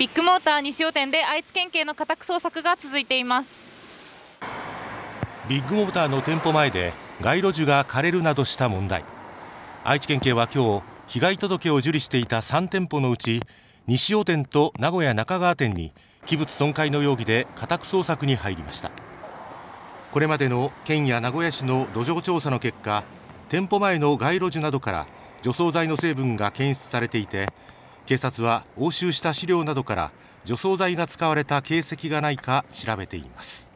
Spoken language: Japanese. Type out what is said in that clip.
ビッグモーター西尾店で愛知県警の家宅捜索が続いていますビッグモーターの店舗前で街路樹が枯れるなどした問題愛知県警は今日被害届を受理していた3店舗のうち西尾店と名古屋中川店に器物損壊の容疑で家宅捜索に入りましたこれまでの県や名古屋市の土壌調査の結果店舗前の街路樹などから除草剤の成分が検出されていて警察は押収した資料などから除草剤が使われた形跡がないか調べています